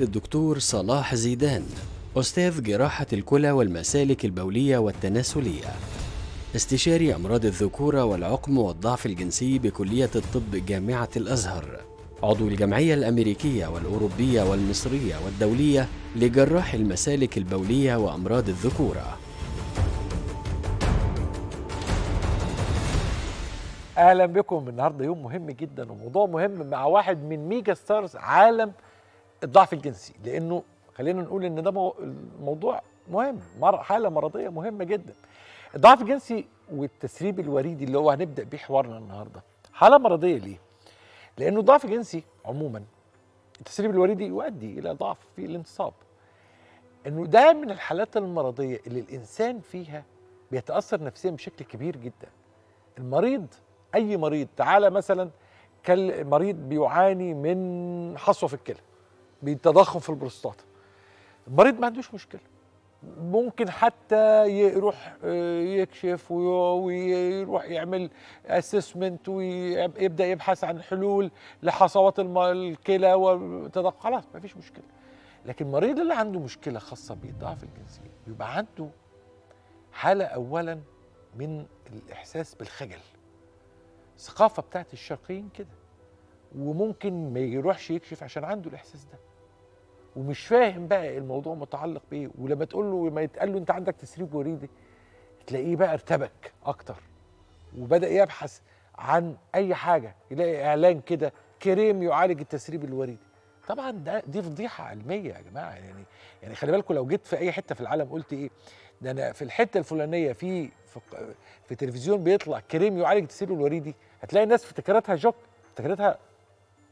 الدكتور صلاح زيدان أستاذ جراحة الكلى والمسالك البولية والتناسلية استشاري أمراض الذكورة والعقم والضعف الجنسي بكلية الطب جامعة الأزهر عضو الجمعية الأمريكية والأوروبية والمصرية والدولية لجراح المسالك البولية وأمراض الذكورة اهلا بكم النهارده يوم مهم جدا وموضوع مهم مع واحد من ميجا ستارز عالم الضعف الجنسي لانه خلينا نقول ان ده موضوع مهم حاله مرضيه مهمه جدا الضعف الجنسي والتسريب الوريدي اللي هو هنبدا بيه حوارنا النهارده حاله مرضيه ليه لانه الضعف الجنسي عموما التسريب الوريدي يؤدي الى ضعف في الانتصاب انه ده من الحالات المرضيه اللي الانسان فيها بيتاثر نفسيا بشكل كبير جدا المريض اي مريض تعالى مثلا مريض بيعاني من حصوه في الكلى بالتضخم في البروستاتا المريض ما عندوش مشكله ممكن حتى يروح آه، يكشف ويروح يعمل اسسمنت ويبدا يبحث عن حلول لحصوات الكلى وتدق خلاص ما فيش مشكله لكن المريض اللي عنده مشكله خاصه بالضعف الجنسي بيبقى عنده حاله اولا من الاحساس بالخجل الثقافه بتاعت الشرقيين كده وممكن ما يروحش يكشف عشان عنده الاحساس ده ومش فاهم بقى الموضوع متعلق بايه ولما تقول له لما يتقال له انت عندك تسريب وريدي تلاقيه بقى ارتبك اكتر وبدا يبحث عن اي حاجه يلاقي اعلان كده كريم يعالج التسريب الوريدي طبعا ده دي فضيحه علميه يا جماعه يعني يعني خلي بالكم لو جيت في اي حته في العالم قلت ايه ده انا في الحته الفلانيه في في, في تلفزيون بيطلع كريم يعالج التسريب الوريدي هتلاقي الناس افتكرتها جوك افتكرتها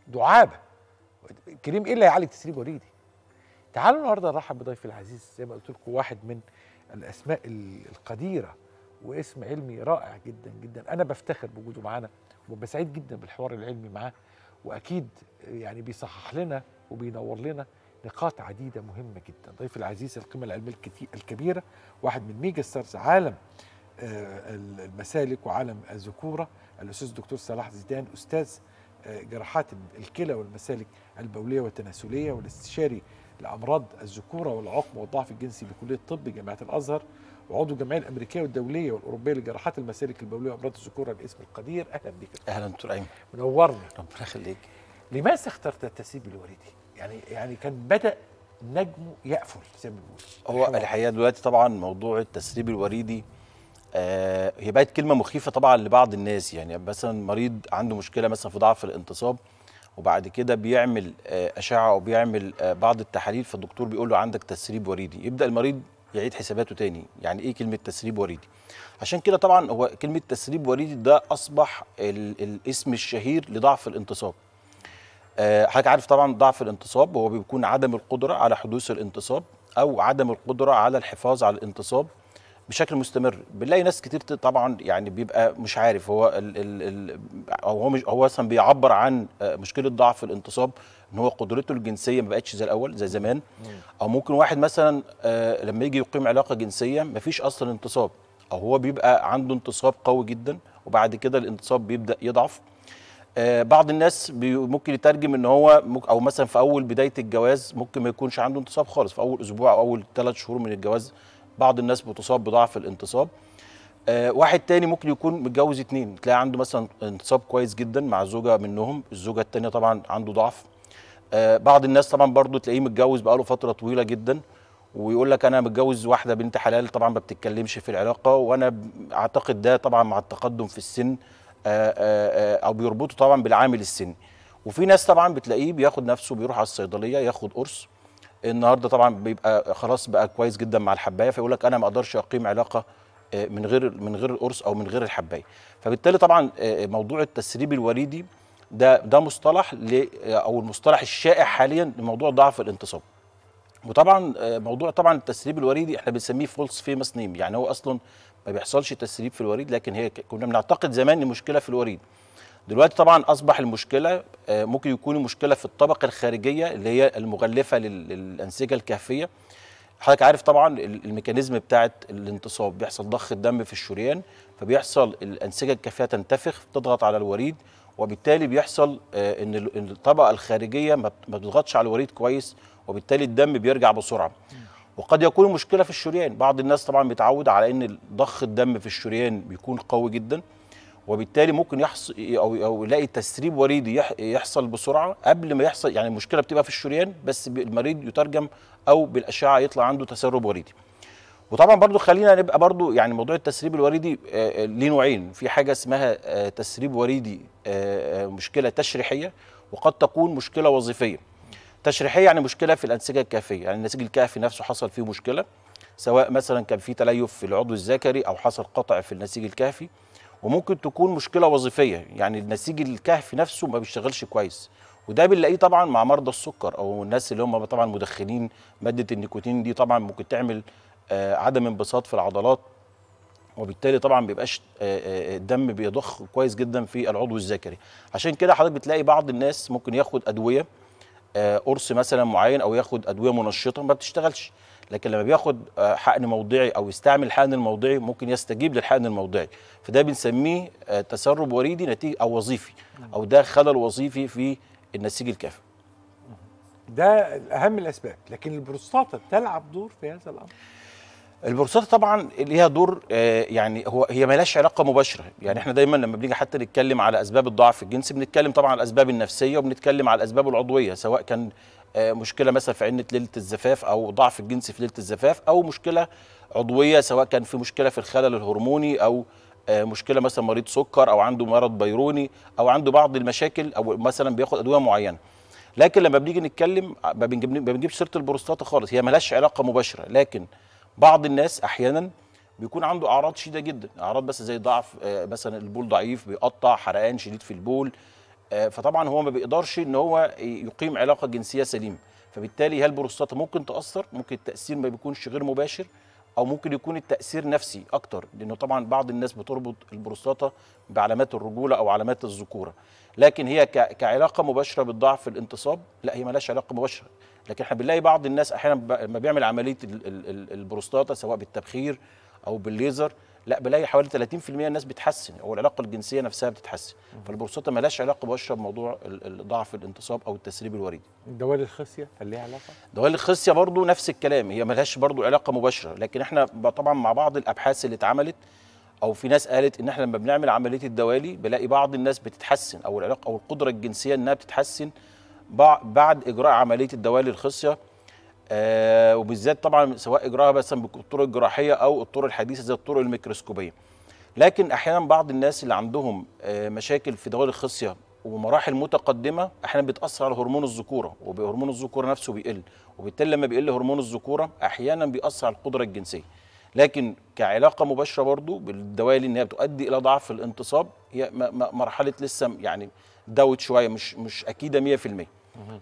دعابه كريم ايه اللي هيعالج تسريب وريدي تعالوا النهارده نرحب بضيفي العزيز زي ما قلت لكم واحد من الاسماء القديره واسم علمي رائع جدا جدا انا بفتخر بوجوده معانا وببقى سعيد جدا بالحوار العلمي معاه واكيد يعني بيصحح لنا وبينور لنا نقاط عديده مهمه جدا ضيف العزيز القيمه العلميه الكبيره واحد من ميجا ستارز عالم آه، المسالك وعالم الذكوره الاستاذ الدكتور صلاح زيدان استاذ آه، جراحات الكلى والمسالك البوليه والتناسليه والاستشاري لامراض الذكوره والعقم والضعف الجنسي بكليه الطب جامعه الازهر وعضو الجمعيه الامريكيه والدوليه والاوروبيه لجراحات المسالك البوليه وامراض الذكوره باسم القدير اهلا بك اهلا دكتور ايمن منورنا ربنا يخليك لماذا اخترت التسيب الوريدي؟ يعني يعني كان بدا نجمه يقفل زي ما بنقول هو الحقيقه دلوقتي طبعا موضوع التسريب الوريدي آه هي بقت كلمه مخيفه طبعا لبعض الناس يعني مثلا مريض عنده مشكله مثلا في ضعف الانتصاب وبعد كده بيعمل آه، اشعه او بيعمل آه، بعض التحاليل فالدكتور بيقول له عندك تسريب وريدي يبدا المريض يعيد حساباته تاني يعني ايه كلمه تسريب وريدي عشان كده طبعا هو كلمه تسريب وريدي ده اصبح الاسم الشهير لضعف الانتصاب آه، حضرتك عارف طبعا ضعف الانتصاب هو بيكون عدم القدره على حدوث الانتصاب او عدم القدره على الحفاظ على الانتصاب بشكل مستمر بنلاقي ناس كتير طبعا يعني بيبقى مش عارف هو ال ال هو مش هو اصلا بيعبر عن آه، مشكله ضعف الانتصاب ان هو قدرته الجنسيه ما بقتش زي الاول زي زمان او ممكن واحد مثلا آه، لما يجي يقيم علاقه جنسيه ما فيش اصلا انتصاب او هو بيبقى عنده انتصاب قوي جدا وبعد كده الانتصاب بيبدا يضعف آه، بعض الناس ممكن يترجم ان هو او مثلا في اول بدايه الجواز ممكن ما يكونش عنده انتصاب خالص في اول اسبوع او اول ثلاث شهور من الجواز بعض الناس بتصاب بضعف الانتصاب آه واحد تاني ممكن يكون متجوز اتنين تلاقي عنده مثلا انتصاب كويس جدا مع زوجه منهم الزوجه التانيه طبعا عنده ضعف آه بعض الناس طبعا برضو تلاقيه متجوز بقاله فتره طويله جدا ويقول لك انا متجوز واحده بنت حلال طبعا ما بتتكلمش في العلاقه وانا اعتقد ده طبعا مع التقدم في السن آآ آه، آآ آه، آه، او بيربطه طبعا بالعامل السني وفي ناس طبعا بتلاقيه بياخد نفسه بيروح على الصيدليه ياخد قرص النهارده طبعا بيبقى خلاص بقى كويس جدا مع الحبايه فيقول لك انا ما اقدرش اقيم علاقه آه، من غير من غير القرص او من غير الحبايه فبالتالي طبعا آه، آه، موضوع التسريب الوريدي ده ده مصطلح ل او المصطلح الشائع حاليا لموضوع ضعف الانتصاب وطبعا موضوع طبعا التسريب الوريدي احنا بنسميه فولس فيمس نيم يعني هو اصلا ما بيحصلش تسريب في الوريد لكن هي كنا بنعتقد زمان المشكله في الوريد دلوقتي طبعا اصبح المشكله آه، ممكن يكون المشكله في الطبقه الخارجيه اللي هي المغلفه للانسجه الكهفيه حضرتك عارف طبعا الميكانيزم بتاعه الانتصاب بيحصل ضخ الدم في الشريان فبيحصل الانسجه الكافيه تنتفخ تضغط على الوريد وبالتالي بيحصل آه، ان الطبقه الخارجيه ما بتضغطش على الوريد كويس وبالتالي الدم بيرجع بسرعه وقد يكون مشكله في الشريان بعض الناس طبعا بيتعود على ان ضخ الدم في الشريان بيكون قوي جدا وبالتالي ممكن يحصل او او يلاقي تسريب وريدي يحصل بسرعه قبل ما يحصل يعني المشكله بتبقى في الشريان بس المريض يترجم او بالاشعه يطلع عنده تسرب وريدي وطبعا برضو خلينا نبقى برضو يعني موضوع التسريب الوريدي ليه نوعين في حاجه اسمها تسريب وريدي مشكله تشريحيه وقد تكون مشكله وظيفيه تشريحيه يعني مشكله في الانسجه الكافيه يعني النسيج الكافي نفسه حصل فيه مشكله سواء مثلا كان في تليف في العضو الذكري او حصل قطع في النسيج الكافي وممكن تكون مشكله وظيفيه يعني النسيج الكهفي نفسه ما بيشتغلش كويس وده بنلاقيه طبعا مع مرضى السكر او الناس اللي هم طبعا مدخنين ماده النيكوتين دي طبعا ممكن تعمل آه، عدم انبساط في العضلات وبالتالي طبعا بيبقاش آه، آه، الدم بيضخ كويس جدا في العضو الذكري عشان كده حضرتك بتلاقي بعض الناس ممكن ياخد ادويه آه، قرص مثلا معين او ياخد ادويه منشطه ما بتشتغلش لكن لما بياخد آه، حقن موضعي او يستعمل حقن الموضعي ممكن يستجيب للحقن الموضعي فده بنسميه آه، تسرب وريدي نتيجه او وظيفي نعم. او ده خلل وظيفي في النسيج الكافي ده اهم الاسباب لكن البروستاتا بتلعب دور في هذا الامر البورصات طبعا ليها دور آه، يعني هو هي مالهاش علاقه مباشره يعني احنا دايما لما بنيجي حتى نتكلم على اسباب الضعف الجنسي بنتكلم طبعا على الاسباب النفسيه وبنتكلم على الاسباب العضويه سواء كان آه، مشكله مثلا في عنه ليله الزفاف او ضعف الجنسي في ليله الزفاف او مشكله عضويه سواء كان في مشكله في الخلل الهرموني او آه، مشكله مثلا مريض سكر او عنده مرض بيروني او عنده بعض المشاكل او مثلا بياخد ادويه معينه لكن لما بنيجي نتكلم ما بنجيبش سيره البروستاتا خالص هي مالهاش علاقه مباشره لكن بعض الناس احيانا بيكون عنده اعراض شديده جدا اعراض بس زي ضعف آه، مثلا البول ضعيف بيقطع حرقان شديد في البول آه، فطبعا هو ما بيقدرش ان هو يقيم علاقه جنسيه سليمه فبالتالي هل البروستاتا ممكن تاثر ممكن التاثير ما بيكونش غير مباشر او ممكن يكون التاثير نفسي اكتر لانه طبعا بعض الناس بتربط البروستاتا بعلامات الرجوله او علامات الذكوره لكن هي كعلاقه مباشره بالضعف الانتصاب لا هي مالهاش علاقه مباشره لكن احنا بنلاقي بعض الناس احيانا لما بيعمل عمليه البروستاتا سواء بالتبخير او بالليزر لا بلاقي حوالي 30% الناس بتحسن او العلاقه الجنسيه نفسها بتتحسن فالبروستاتا مالهاش علاقه مباشره بموضوع ضعف الانتصاب او التسريب الوريدي دوال الخصيه هل ليها علاقه دوال الخصيه برضو نفس الكلام هي مالهاش برضو علاقه مباشره لكن احنا طبعا مع بعض الابحاث اللي اتعملت او في ناس قالت ان احنا لما بنعمل عمليه الدوالي بلاقي بعض الناس بتتحسن او العلاقه او القدره الجنسيه انها بتتحسن بعد اجراء عمليه الدوالي الخصيه آه وبالذات طبعا سواء اجراءها مثلا بالطرق الجراحيه او الطرق الحديثه زي الطرق الميكروسكوبيه لكن احيانا بعض الناس اللي عندهم آه مشاكل في دوالي الخصيه ومراحل متقدمه احيانا بتاثر على هرمون الذكوره وهرمون الذكوره نفسه بيقل وبالتالي لما بيقل هرمون الذكوره احيانا بيأثر على القدره الجنسيه لكن كعلاقه مباشره برضو بالدوالي ان هي بتؤدي الى ضعف الانتصاب هي مرحله لسه يعني داوت شويه مش مش اكيده 100%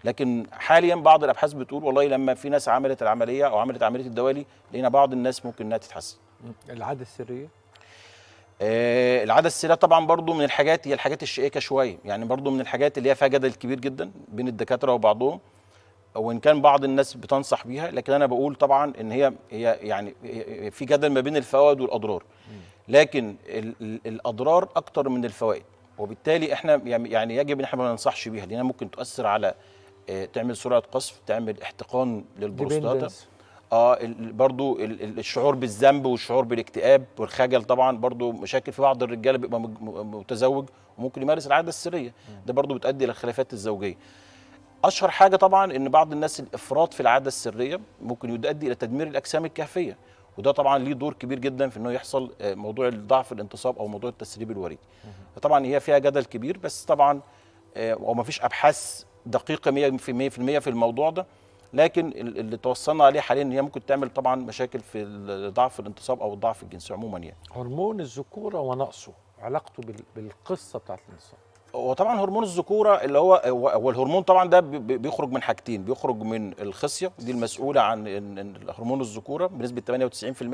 لكن حاليا بعض الابحاث بتقول والله لما في ناس عملت العمليه او عملت عمليه الدوالي لقينا بعض الناس ممكن انها تتحسن العاده السريه آه العاده السريه طبعا برضو من الحاجات هي الحاجات الشائكه شويه يعني برضو من الحاجات اللي هي فيها جدل كبير جدا بين الدكاتره وبعضهم وان كان بعض الناس بتنصح بيها لكن انا بقول طبعا ان هي هي يعني في جدل ما بين الفوائد والاضرار لكن الـ الـ الاضرار اكتر من الفوائد وبالتالي احنا يعني،, يعني يجب ان احنا ما ننصحش بيها لانها ممكن تؤثر على آه، تعمل سرعه قصف تعمل احتقان للبروستاتا اه برضو الشعور بالذنب والشعور بالاكتئاب والخجل طبعا برضو مشاكل في بعض الرجاله بيبقى متزوج وممكن يمارس العاده السريه ده برضو بتؤدي الى الخلافات الزوجيه اشهر حاجه طبعا ان بعض الناس الافراط في العاده السريه ممكن يؤدي الى تدمير الاجسام الكهفيه وده طبعا ليه دور كبير جدا في انه يحصل آه، موضوع ضعف الانتصاب او موضوع التسريب الوريد طبعا هي فيها جدل كبير بس طبعا آه، وما فيش ابحاث دقيقه 100% في, في الموضوع ده لكن اللي توصلنا عليه حاليا ان هي ممكن تعمل طبعا مشاكل في ضعف الانتصاب او الضعف الجنسي عموما يعني هرمون الذكوره ونقصه علاقته بالقصه بتاعت الانتصاب هو طبعا هرمون الذكوره اللي هو هو الهرمون طبعا ده بيخرج من حاجتين بيخرج من الخصيه دي المسؤوله عن هرمون الذكوره بنسبه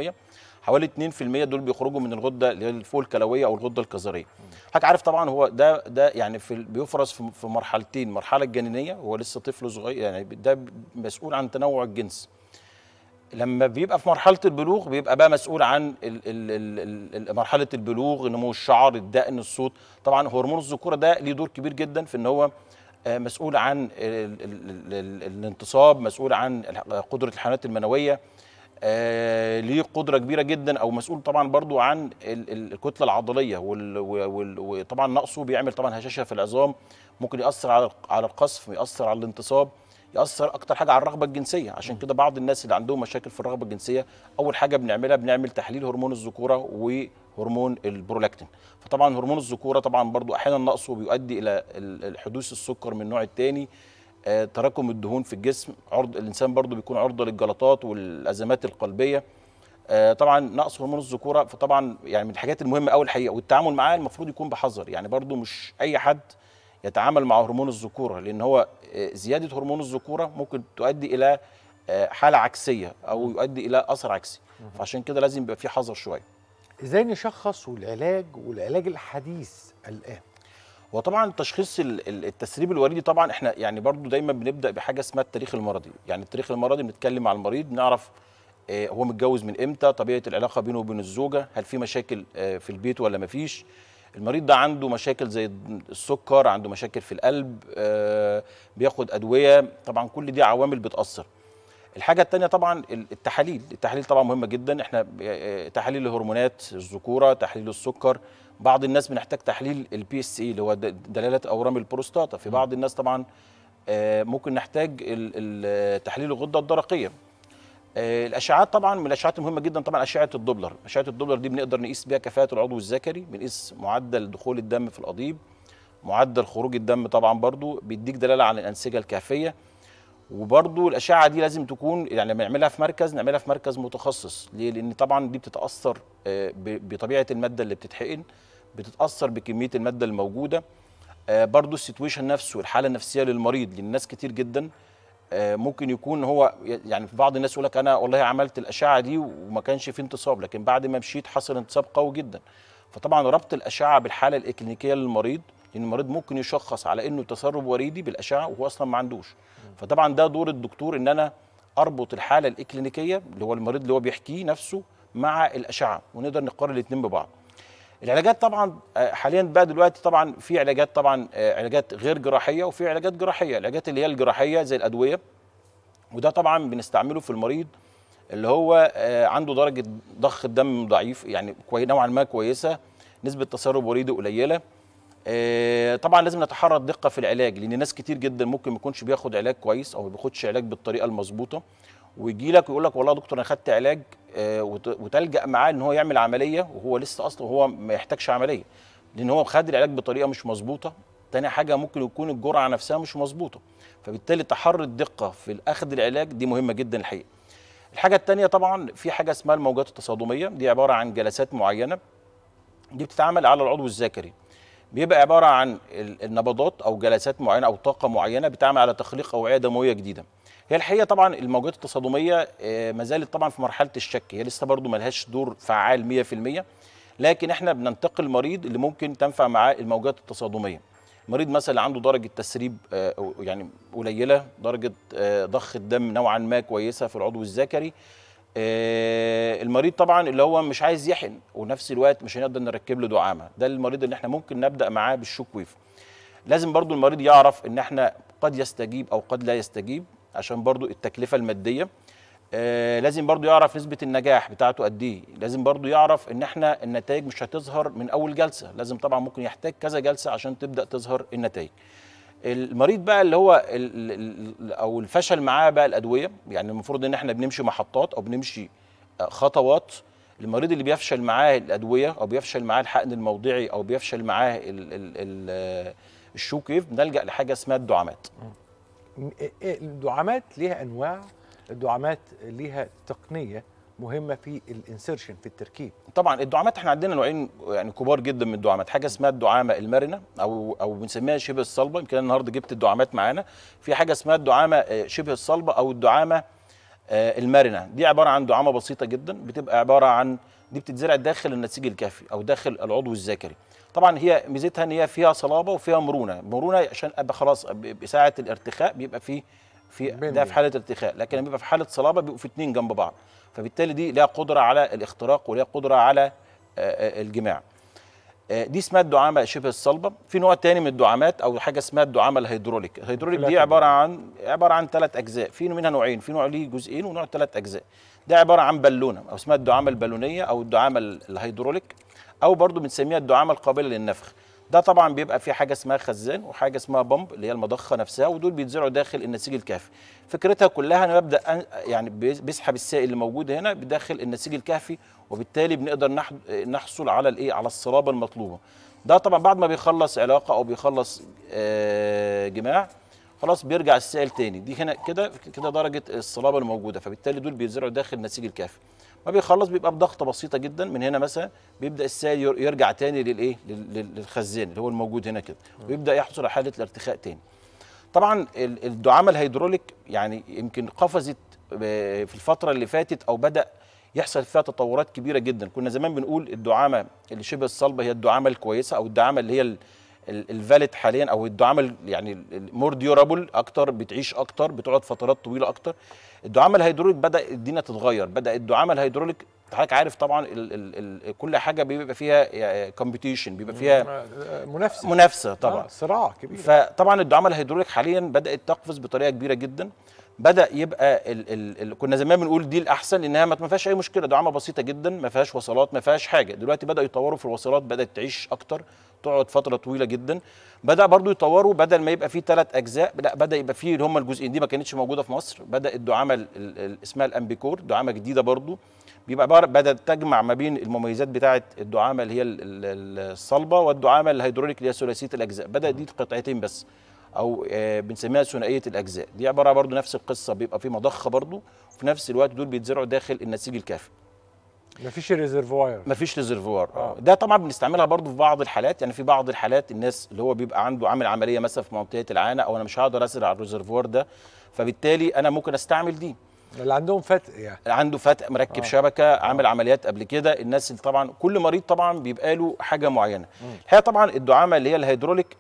98% حوالي 2% دول بيخرجوا من الغده اللي هي فوق الكلويه او الغده الكظريه حضرتك عارف طبعا هو ده ده يعني في بيفرز في مرحلتين مرحله الجنينيه هو لسه طفل صغير يعني ده مسؤول عن تنوع الجنس لما بيبقى في مرحله البلوغ بيبقى بقى مسؤول عن الـ الـ الـ مرحله البلوغ نمو الشعر الدقن الصوت طبعا هرمون الذكوره ده ليه دور كبير جدا في ان هو آه، مسؤول عن الانتصاب مسؤول عن قدره الحيوانات المنويه آه، ليه قدره كبيره جدا او مسؤول طبعا برضو عن الكتله العضليه وطبعا نقصه بيعمل طبعا هشاشه في العظام ممكن ياثر على على القصف ياثر على الانتصاب ياثر اكتر حاجه على الرغبه الجنسيه عشان كده بعض الناس اللي عندهم مشاكل في الرغبه الجنسيه اول حاجه بنعملها بنعمل تحليل هرمون الذكوره وهرمون البرولاكتين فطبعا هرمون الذكوره طبعا برضو احيانا نقصه بيؤدي الى حدوث السكر من النوع الثاني آه، تراكم الدهون في الجسم عرض الانسان برضو بيكون عرضه للجلطات والازمات القلبيه آه، طبعا نقص هرمون الذكوره فطبعا يعني من الحاجات المهمه قوي الحقيقه والتعامل معاه المفروض يكون بحذر يعني برضو مش اي حد يتعامل مع هرمون الذكوره لان هو آه، زياده هرمون الذكوره ممكن تؤدي الى آه، حاله عكسيه او يؤدي الى اثر عكسي فعشان كده لازم يبقى في حذر شويه ازاي نشخص والعلاج والعلاج الحديث الان وطبعا تشخيص التسريب الوريدي طبعا احنا يعني برضو دايما بنبدا بحاجه اسمها التاريخ المرضي يعني التاريخ المرضي بنتكلم مع المريض نعرف آه، هو متجوز من امتى طبيعه العلاقه بينه وبين الزوجه هل في مشاكل في البيت ولا مفيش المريض ده عنده مشاكل زي السكر عنده مشاكل في القلب آه، بياخد ادويه طبعا كل دي عوامل بتاثر الحاجه الثانيه طبعا التحاليل التحاليل طبعا مهمه جدا احنا آه، تحاليل الهرمونات الذكوره تحليل السكر بعض الناس بنحتاج تحليل البي اس اي اللي هو دلاله اورام البروستاتا في بعض الناس طبعا آه، ممكن نحتاج تحليل الغده الدرقيه آه، الاشعاعات طبعا من الاشعاعات المهمه جدا طبعا اشعه الدوبلر اشعه الدوبلر دي بنقدر نقيس بيها كفاءه العضو الذكري بنقيس معدل دخول الدم في القضيب معدل خروج الدم طبعا برضو بيديك دلاله عن الانسجه الكافيه وبرضو الاشعه دي لازم تكون يعني لما نعملها في مركز نعملها في مركز متخصص ليه لان طبعا دي بتتاثر آه، بطبيعه الماده اللي بتتحقن بتتاثر بكميه الماده الموجوده آه، برضو السيتويشن نفسه الحاله النفسيه للمريض لان ناس كتير جدا آه، ممكن يكون هو يعني في بعض الناس يقول لك انا والله عملت الاشعه دي وما كانش في انتصاب لكن بعد ما مشيت حصل انتصاب قوي جدا فطبعا ربط الاشعه بالحاله الاكلينيكيه للمريض لان المريض ممكن يشخص على انه تسرب وريدي بالاشعه وهو اصلا ما عندوش فطبعا ده دور الدكتور ان انا اربط الحاله الاكلينيكيه اللي هو المريض اللي هو بيحكيه نفسه مع الاشعه ونقدر نقارن الاثنين ببعض العلاجات طبعا آه، حاليا بقى دلوقتي طبعا في علاجات طبعا آه، علاجات غير جراحيه وفي علاجات جراحيه العلاجات اللي هي الجراحيه زي الادويه وده طبعا بنستعمله في المريض اللي هو آه، عنده درجه ضخ الدم ضعيف يعني نوعا ما كويسه نسبه تسرب وريده قليله طبعا لازم نتحرى دقه في العلاج لان ناس كتير جدا ممكن ما يكونش بياخد علاج كويس او ما بياخدش علاج بالطريقه المظبوطه ويجي لك ويقول لك والله يا دكتور انا خدت علاج آه، وتلجا معاه ان هو يعمل عمليه وهو لسه اصلا هو ما يحتاجش عمليه لان هو خد العلاج بطريقه مش مظبوطه تاني حاجه ممكن يكون الجرعه نفسها مش مظبوطه فبالتالي تحري الدقه في اخذ العلاج دي مهمه جدا الحقيقه الحاجه الثانيه طبعا في حاجه اسمها الموجات التصادميه دي عباره عن جلسات معينه دي بتتعمل على العضو الذكري بيبقى عباره عن النبضات او جلسات معينه او طاقه معينه بتعمل على تخليق اوعيه دمويه جديده هي الحقيقه طبعا الموجات التصادميه آه، ما زالت طبعا في مرحله الشك هي لسه برضه ملهاش دور فعال 100% لكن احنا بننتقل المريض اللي ممكن تنفع معاه الموجات التصادميه مريض مثلا عنده درجه تسريب آه، يعني قليله درجه آه، ضخ الدم نوعا ما كويسه في العضو الذكري المريض طبعا اللي هو مش عايز يحن ونفس الوقت مش هنقدر نركب له دعامه ده المريض اللي احنا ممكن نبدا معاه بالشوك ويف لازم برضو المريض يعرف ان احنا قد يستجيب او قد لا يستجيب عشان برضو التكلفه الماديه آه لازم برضو يعرف نسبة النجاح بتاعته قد ايه لازم برضو يعرف ان احنا النتائج مش هتظهر من اول جلسة لازم طبعا ممكن يحتاج كذا جلسة عشان تبدأ تظهر النتائج المريض بقى اللي هو ال ال او الفشل معاه بقى الادويه يعني المفروض ان احنا بنمشي محطات او بنمشي آه، خطوات المريض اللي بيفشل معاه الادويه او بيفشل معاه الحقن الموضعي او بيفشل معاه ال ال ال آه، الشوكيف بنلجا لحاجه اسمها الدعامات الدعامات ليها انواع الدعامات ليها تقنيه مهمه في الانسرشن في التركيب طبعا الدعامات احنا عندنا نوعين يعني كبار جدا من الدعامات حاجه اسمها الدعامه المرنه او او بنسميها شبه الصلبه يمكن النهارده جبت الدعامات معانا في حاجه اسمها الدعامه آه، شبه الصلبه او الدعامه آه، المرنه دي عباره عن دعامه بسيطه جدا بتبقى عباره عن دي بتتزرع داخل النسيج الكافي او داخل العضو الذكري طبعا هي ميزتها ان هي فيها صلابه وفيها مرونه مرونه عشان ابقى خلاص بساعه الارتخاء بيبقى في في ده في حاله ارتخاء لكن لما بيبقى في حاله صلابه بيبقوا في اتنين جنب بعض فبالتالي دي ليها قدره على الاختراق وليها قدره على آه، آه، الجماع آه، دي اسمها الدعامه شبه الصلبه في نوع تاني من الدعامات او حاجه اسمها الدعامه الهيدروليك الهيدروليك دي عباره عن عباره عن ثلاث اجزاء في منها نوعين في نوع ليه جزئين ونوع ثلاث اجزاء ده عباره عن بالونه او اسمها الدعامه البالونيه او الدعامه الهيدروليك او برضو بنسميها الدعامه القابله للنفخ ده طبعا بيبقى في حاجه اسمها خزان وحاجه اسمها بمب اللي هي المضخه نفسها ودول بيتزرعوا داخل النسيج الكهفي فكرتها كلها ان ببدا يعني بيسحب السائل اللي موجود هنا بداخل النسيج الكهفي وبالتالي بنقدر نحصل على الايه على الصلابه المطلوبه ده طبعا بعد ما بيخلص علاقه او بيخلص آه، جماع خلاص بيرجع السائل تاني دي هنا كده كده درجه الصلابه الموجوده فبالتالي دول بيتزرعوا داخل النسيج الكهفي ما بيخلص بيبقى بضغطه بسيطه جدا من هنا مثلا بيبدا السائل يرجع تاني للايه للخزان اللي هو الموجود هنا كده ويبدا يحصل على حاله الارتخاء تاني طبعا الدعامه الهيدروليك يعني يمكن قفزت آه، في الفتره اللي فاتت او بدا يحصل فيها تطورات كبيره جدا كنا زمان بنقول الدعامه اللي شبه الصلبه هي الدعامه الكويسه او الدعامه اللي هي الفاليد حاليا او الدعامه يعني مور ديورابل اكتر بتعيش اكتر بتقعد فترات طويله اكتر الدعامه الهيدروليك بدا الدنيا تتغير بدا الدعامه الهيدروليك حضرتك عارف طبعا الـ الـ الـ كل حاجه بيبقى فيها كومبيتيشن آه، بيبقى فيها آه، آه، منافسه منافسه طبعا صراع كبير فطبعا الدعامه الهيدروليك حاليا بدات تقفز بطريقه كبيره جدا بدا يبقى الـ الـ الـ كنا زمان بنقول دي الاحسن لانها ما فيهاش اي مشكله دعامه بسيطه جدا ما فيهاش وصلات ما فيهاش حاجه دلوقتي بداوا يطوروا في الوصلات بدات تعيش اكتر تقعد فتره طويله جدا بدا برضو يطوروا بدل ما يبقى فيه ثلاث اجزاء لا بدا يبقى فيه اللي هم الجزئين دي ما كانتش موجوده في مصر بدا الدعامه اسمها الامبيكور دعامه جديده برضو بيبقى بدات تجمع ما بين المميزات بتاعه الدعامه اللي هي الصلبه والدعامه الهيدروليك اللي هي ثلاثيه الاجزاء بدا دي قطعتين بس او آه، بنسميها ثنائيه الاجزاء دي عباره برضو نفس القصه بيبقى في مضخه برضو وفي نفس الوقت دول بيتزرعوا داخل النسيج الكافي مفيش ريزرفوار مفيش ريزرفوار آه. اه ده طبعا بنستعملها برضو في بعض الحالات يعني في بعض الحالات الناس اللي هو بيبقى عنده عامل عمليه مثلا في منطقه العانه او انا مش هقدر ازرع الريزرفوار ده فبالتالي انا ممكن استعمل دي اللي عندهم فتق يعني عنده فتق مركب آه. شبكه عامل آه. عمليات قبل كده الناس اللي طبعا كل مريض طبعا بيبقى له حاجه معينه الحقيقه طبعا الدعامه اللي هي الهيدروليك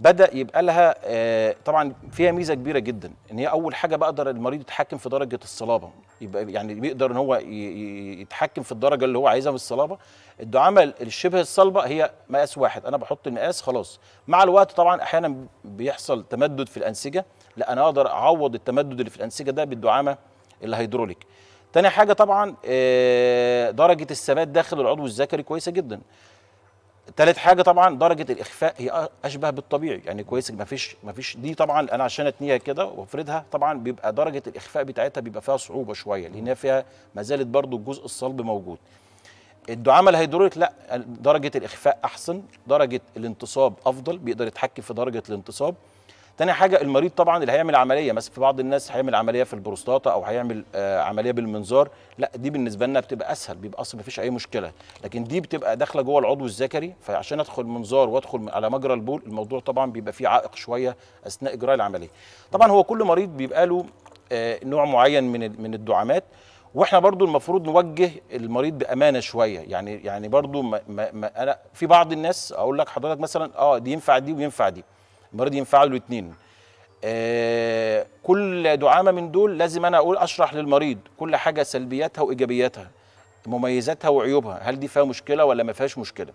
بدا يبقى لها آه، طبعا فيها ميزه كبيره جدا ان هي اول حاجه بقدر المريض يتحكم في درجه الصلابه يبقى يعني بيقدر ان هو يتحكم في الدرجه اللي هو عايزها من الصلابه الدعامه الشبه الصلبه هي مقاس واحد انا بحط المقاس خلاص مع الوقت طبعا احيانا بيحصل تمدد في الانسجه لا انا اقدر اعوض التمدد اللي في الانسجه ده بالدعامه الهيدروليك تاني حاجه طبعا آه، درجه الثبات داخل العضو الذكري كويسه جدا تالت حاجه طبعا درجه الاخفاء هي اشبه بالطبيعي يعني كويس ما فيش ما فيش دي طبعا انا عشان اتنيها كده وافردها طبعا بيبقى درجه الاخفاء بتاعتها بيبقى فيها صعوبه شويه لان فيها ما زالت برضو الجزء الصلب موجود الدعامه الهيدروليك لا درجه الاخفاء احسن درجه الانتصاب افضل بيقدر يتحكم في درجه الانتصاب تاني حاجه المريض طبعا اللي هيعمل عمليه مثلا في بعض الناس هيعمل عمليه في البروستاتا او هيعمل آه، عمليه بالمنظار لا دي بالنسبه لنا بتبقى اسهل بيبقى اصلا مفيش اي مشكله لكن دي بتبقى داخله جوه العضو الذكري فعشان ادخل منظار وادخل على مجرى البول الموضوع طبعا بيبقى فيه عائق شويه اثناء اجراء العمليه طبعا هو كل مريض بيبقى له آه، نوع معين من من الدعامات واحنا برضو المفروض نوجه المريض بامانه شويه يعني يعني برضو ما ما انا في بعض الناس اقول لك حضرتك مثلا اه دي ينفع دي وينفع دي المره دي ينفعوا الاثنين آه كل دعامه من دول لازم انا اقول اشرح للمريض كل حاجه سلبياتها وايجابياتها مميزاتها وعيوبها هل دي فيها مشكله ولا ما فيهاش مشكله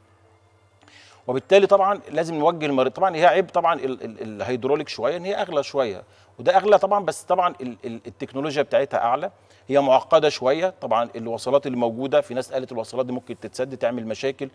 وبالتالي طبعا لازم نوجه المريض طبعا هي عيب طبعا الهيدروليك شويه ان هي اغلى شويه وده اغلى طبعا بس طبعا التكنولوجيا بتاعتها اعلى هي معقده شويه طبعا الوصلات اللي موجوده في ناس قالت الوصلات دي ممكن تتسد تعمل مشاكل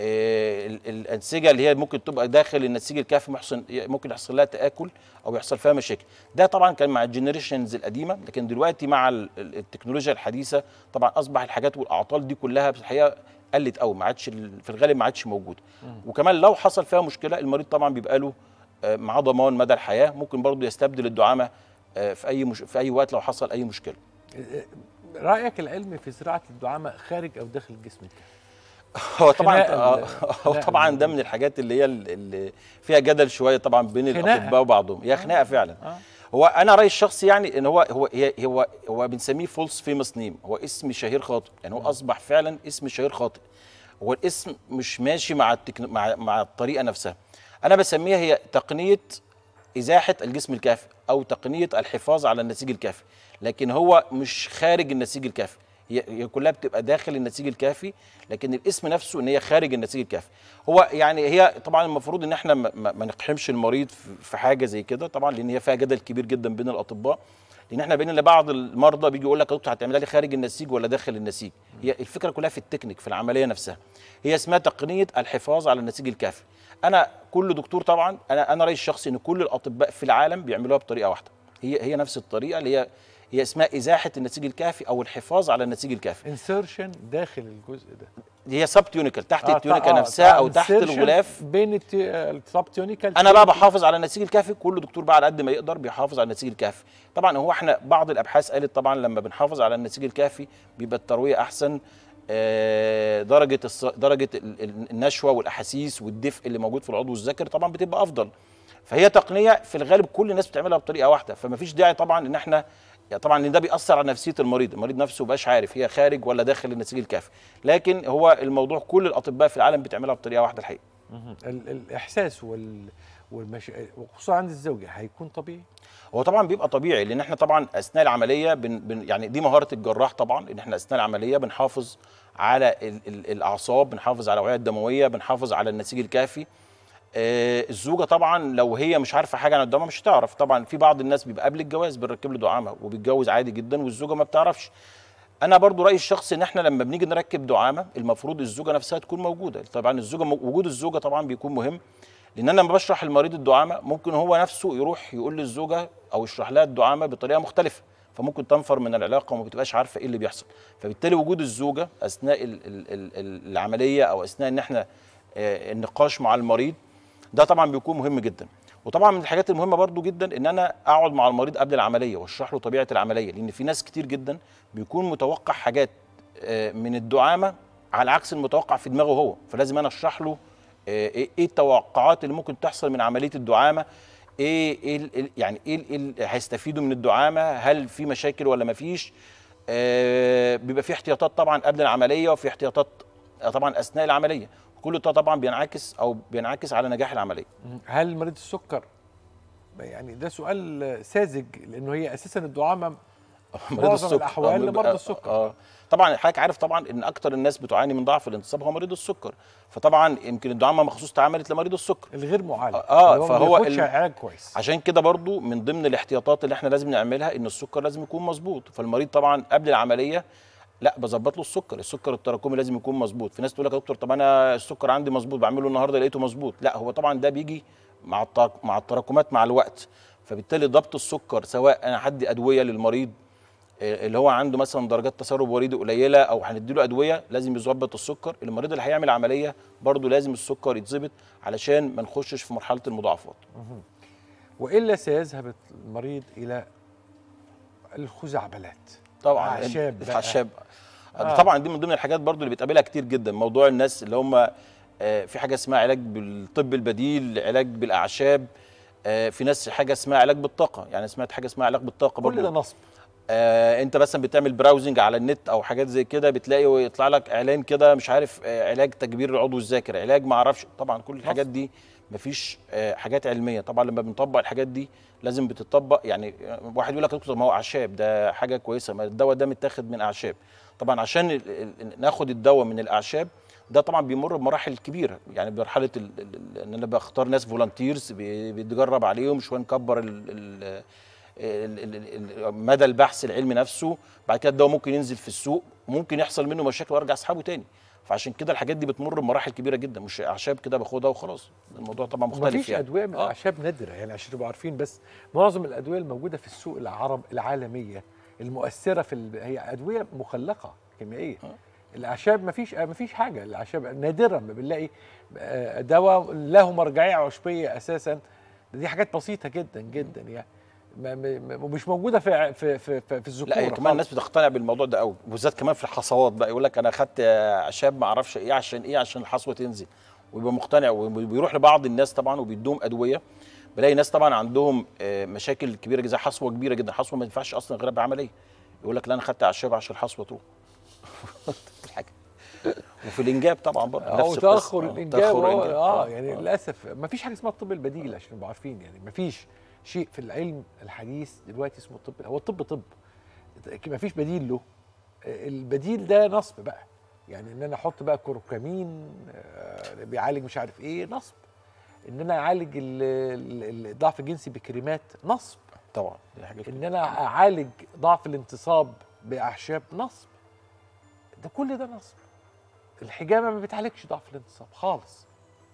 آه، الانسجه اللي هي ممكن تبقى داخل النسيج الكافي محصن ممكن يحصل لها تاكل او يحصل فيها مشاكل ده طبعا كان مع الجنريشنز القديمه لكن دلوقتي مع التكنولوجيا الحديثه طبعا اصبح الحاجات والاعطال دي كلها الحقيقه قلت قوي ما عادش في الغالب ما عادش موجوده وكمان لو حصل فيها مشكله المريض طبعا بيبقى له آه، معاه ضمان مدى الحياه ممكن برضه يستبدل الدعامه آه، في اي مش... في اي وقت لو حصل اي مشكله رايك العلمي في زراعه الدعامه خارج او داخل الجسم الكافي هو طبعا هو طبعا ده من الحاجات اللي هي اللي فيها جدل شويه طبعا بين الاطباء وبعضهم هي آه. خناقه فعلا آه. هو انا رايي الشخصي يعني ان هو هو هو هو بنسميه فولس فيمس نيم هو اسم شهير خاطئ يعني هو آه. اصبح فعلا اسم شهير خاطئ هو الاسم مش ماشي مع التكنو مع مع الطريقه نفسها انا بسميها هي تقنيه ازاحه الجسم الكافي او تقنيه الحفاظ على النسيج الكافي لكن هو مش خارج النسيج الكافي هي كلها بتبقى داخل النسيج الكافي لكن الاسم نفسه ان هي خارج النسيج الكافي هو يعني هي طبعا المفروض ان احنا ما نقحمش المريض في حاجه زي كده طبعا لان هي فيها جدل كبير جدا بين الاطباء لان احنا بين بعض المرضى بيجي يقول لك يا دكتور هتعملها لي خارج النسيج ولا داخل النسيج هي الفكره كلها في التكنيك في العمليه نفسها هي اسمها تقنيه الحفاظ على النسيج الكافي انا كل دكتور طبعا انا انا رايي الشخصي ان كل الاطباء في العالم بيعملوها بطريقه واحده هي هي نفس الطريقه اللي هي هي اسمها ازاحه النسيج الكهفي او الحفاظ على النسيج الكهفي انسيرشن داخل الجزء ده هي سب تيونيكال تحت آه التيونيكا آه،, آه نفسها آه او تحت الغلاف بين السب تيونيكال انا بقى بحافظ على النسيج الكهفي كل دكتور بقى على قد ما يقدر بيحافظ على النسيج الكهفي طبعا هو احنا بعض الابحاث قالت طبعا لما بنحافظ على النسيج الكهفي بيبقى الترويه احسن آه، درجه درجه النشوه والاحاسيس والدفء اللي موجود في العضو الذكري طبعا بتبقى افضل فهي تقنيه في الغالب كل الناس بتعملها بطريقه واحده فما فيش داعي طبعا ان احنا يعني طبعا ده بيأثر على نفسيه المريض، المريض نفسه مبقاش عارف هي خارج ولا داخل النسيج الكافي، لكن هو الموضوع كل الاطباء في العالم بتعملها بطريقه واحده الحقيقه. الاحساس وال والمش... وخصوصا عند الزوجه هيكون طبيعي؟ هو طبعا بيبقى طبيعي لان احنا طبعا اثناء العمليه بن... بن... يعني دي مهاره الجراح طبعا ان احنا اثناء العمليه بنحافظ على ال... ال... الاعصاب، بنحافظ على الاوعيه الدمويه، بنحافظ على النسيج الكافي، آه، الزوجه طبعا لو هي مش عارفه حاجه عن الدعامه مش هتعرف طبعا في بعض الناس بيبقى قبل الجواز بنركب له دعامه وبيتجوز عادي جدا والزوجه ما بتعرفش انا برضو رايي الشخصي ان احنا لما بنيجي نركب دعامه المفروض الزوجه نفسها تكون موجوده طبعا الزوجه وجود الزوجه طبعا بيكون مهم لان انا لما بشرح المريض الدعامه ممكن هو نفسه يروح يقول للزوجه او يشرح لها الدعامه بطريقه مختلفه فممكن تنفر من العلاقه وما بتبقاش عارفه ايه اللي بيحصل فبالتالي وجود الزوجه اثناء العمليه او اثناء ان احنا آه، النقاش مع المريض ده طبعا بيكون مهم جدا وطبعا من الحاجات المهمه برضو جدا ان انا اقعد مع المريض قبل العمليه واشرح له طبيعه العمليه لان في ناس كتير جدا بيكون متوقع حاجات آه، من الدعامه على عكس المتوقع في دماغه هو فلازم انا اشرح له آه، إيه،, ايه التوقعات اللي ممكن تحصل من عمليه الدعامه ايه, إيه, إيه يعني ايه اللي هيستفيدوا من الدعامه هل في مشاكل ولا ما فيش آه، بيبقى في احتياطات طبعا قبل العمليه وفي احتياطات طبعا اثناء العمليه كل ده طبعا بينعكس او بينعكس على نجاح العمليه هل مريض السكر يعني ده سؤال ساذج لانه هي اساسا الدعامه مريض السكر الاحوال آه، لمرضى السكر آه. طبعا حضرتك عارف طبعا ان اكتر الناس بتعاني من ضعف الانتصاب هو مريض السكر فطبعا يمكن الدعامه مخصوص اتعملت لمريض السكر الغير معالج اه, آه، فهو علاج كويس عشان كده برضو من ضمن الاحتياطات اللي احنا لازم نعملها ان السكر لازم يكون مظبوط فالمريض طبعا قبل العمليه لا بظبط له السكر السكر التراكمي لازم يكون مظبوط في ناس تقول لك يا دكتور طب انا السكر عندي مظبوط بعمله النهارده لقيته مظبوط لا هو طبعا ده بيجي مع مع التراكمات مع الوقت فبالتالي ضبط السكر سواء انا هدي ادويه للمريض آه، اللي هو عنده مثلا درجات تسرب وريدي قليله او هنديله ادويه لازم يظبط السكر المريض اللي هيعمل عمليه برضه لازم السكر يتظبط علشان ما نخشش في مرحله المضاعفات والا سيذهب المريض الى الخزعبلات طبعا اعشاب اعشاب آه. طبعا دي من ضمن الحاجات برضو اللي بتقابلها كتير جدا موضوع الناس اللي هم آه، في حاجه اسمها علاج بالطب البديل علاج بالاعشاب آه، في ناس حاجه اسمها علاج بالطاقه يعني سمعت حاجه اسمها علاج بالطاقه برضو كل ده نصب آه انت مثلا بتعمل براوزنج على النت او حاجات زي كده بتلاقي ويطلع لك اعلان كده مش عارف آه، علاج تكبير العضو الذاكر علاج ما اعرفش طبعا كل الحاجات دي مفيش آه، حاجات علميه طبعا لما بنطبق الحاجات دي لازم بتطبق يعني واحد يقول لك دكتور ما هو اعشاب ده حاجه كويسه ما الدواء ده متاخد من اعشاب طبعا عشان ناخد الدواء من الاعشاب ده طبعا بيمر بمراحل كبيره يعني بمرحله ان انا بختار ناس فولنتيرز بيتجرب عليهم شويه نكبر مدى البحث العلمي نفسه بعد كده الدواء ممكن ينزل في السوق ممكن يحصل منه مشاكل وارجع اسحبه تاني فعشان كده الحاجات دي بتمر بمراحل كبيره جدا مش اعشاب كده باخدها وخلاص الموضوع طبعا مختلف مفيش يعني. ادويه من آه. اعشاب نادره يعني عشان تبقوا عارفين بس معظم الادويه الموجوده في السوق العرب العالميه المؤثره في هي ادويه مخلقه كيميائيه آه. الاعشاب مفيش مفيش حاجه الاعشاب نادرا ما بنلاقي آه، دواء له مرجعيه عشبيه اساسا دي حاجات بسيطه جدا جدا يعني مش موجوده في في في, في الذكور لا كمان الناس بتقتنع بالموضوع ده قوي بالذات كمان في الحصوات بقى يقول لك انا اخذت اعشاب ما اعرفش ايه عشان ايه عشان الحصوه تنزل ويبقى مقتنع وبيروح لبعض الناس طبعا وبيدوهم ادويه بلاقي ناس طبعا عندهم آه، مشاكل كبيره جدا حصوه كبيره جدا حصوه ما ينفعش اصلا غير بعمليه يقول لك لا انا اخذت اعشاب عشان الحصوه تروح وفي الانجاب طبعا برضه نفس تاخر آه، الانجاب, تأخر الإنجاب. اه, آه، يعني للاسف ما فيش حاجه اسمها الطب البديل عشان نبقى عارفين يعني ما فيش شيء في العلم الحديث دلوقتي اسمه الطب هو الطب طب ما فيش بديل له البديل ده نصب بقى يعني ان انا احط بقى كركمين آه، بيعالج مش عارف ايه نصب ان انا اعالج الضعف الجنسي بكريمات نصب طبعا ان انا اعالج ضعف الانتصاب باعشاب نصب ده كل ده نصب الحجامه ما بتعالجش ضعف الانتصاب خالص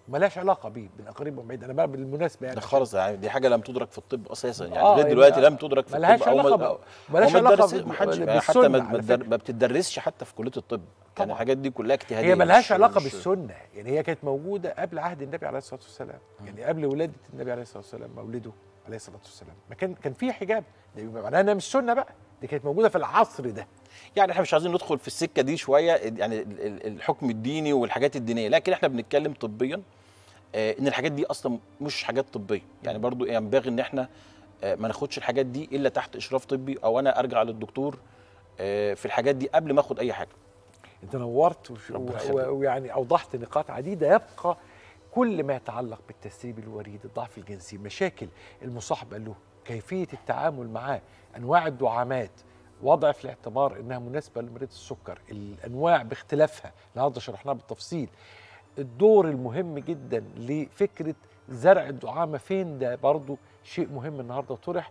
ملاش علاقه بيه من اقارب وبعيد انا بقى بالمناسبه يعني ده خالص يعني دي حاجه لم تدرك في الطب اساسا يعني آه لغايه دلوقتي لم تدرك في الطب او علاقه ملهاش علاقه ما حدش حتى ما بتدرسش حتى في كليه الطب طبعا يعني الحاجات دي كلها اجتهاديه هي ملهاش علاقه بالسنه يعني هي كانت موجوده قبل عهد النبي عليه الصلاه والسلام يعني قبل ولاده النبي عليه الصلاه والسلام مولده عليه الصلاه والسلام ما كان كان في حجاب ده معناها انها مش سنه بقى دي كانت موجوده في العصر ده يعني احنا مش عايزين ندخل في السكه دي شويه يعني الحكم الديني والحاجات الدينيه لكن احنا بنتكلم طبيا آه، ان الحاجات دي اصلا مش حاجات طبيه يعني برضو ينبغي ان احنا آه، ما ناخدش الحاجات دي الا تحت اشراف طبي او انا ارجع للدكتور آه، في الحاجات دي قبل ما اخد اي حاجه انت نورت ويعني اوضحت نقاط عديده يبقى كل ما يتعلق بالتسريب الوريد الضعف الجنسي مشاكل المصاحبه له كيفيه التعامل معاه انواع الدعامات وضع في الاعتبار انها مناسبه لمريض السكر الانواع باختلافها النهارده شرحناها بالتفصيل الدور المهم جدا لفكره زرع الدعامه فين ده برضو شيء مهم النهارده طرح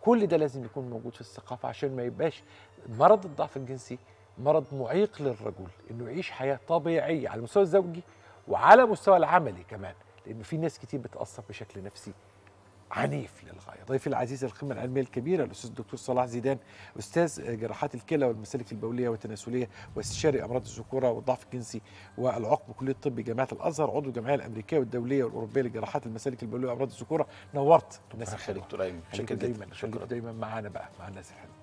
كل ده لازم يكون موجود في الثقافه عشان ما يبقاش مرض الضعف الجنسي مرض معيق للرجل انه يعيش حياه طبيعيه على المستوى الزوجي وعلى المستوى العملي كمان لان في ناس كتير بتاثر بشكل نفسي عنيف للغايه ضيفي العزيز القمه العلميه الكبيره الاستاذ الدكتور صلاح زيدان استاذ جراحات الكلى والمسالك البوليه والتناسليه واستشاري امراض الذكوره والضعف الجنسي والعقم كليه الطب جامعه الازهر عضو الجمعيه الامريكيه والدوليه والاوروبيه لجراحات المسالك البوليه وامراض الذكوره نورت الناس الخير دكتور ايمن شكرا دايما شكرا دايما معانا بقى مع الناس الحلوه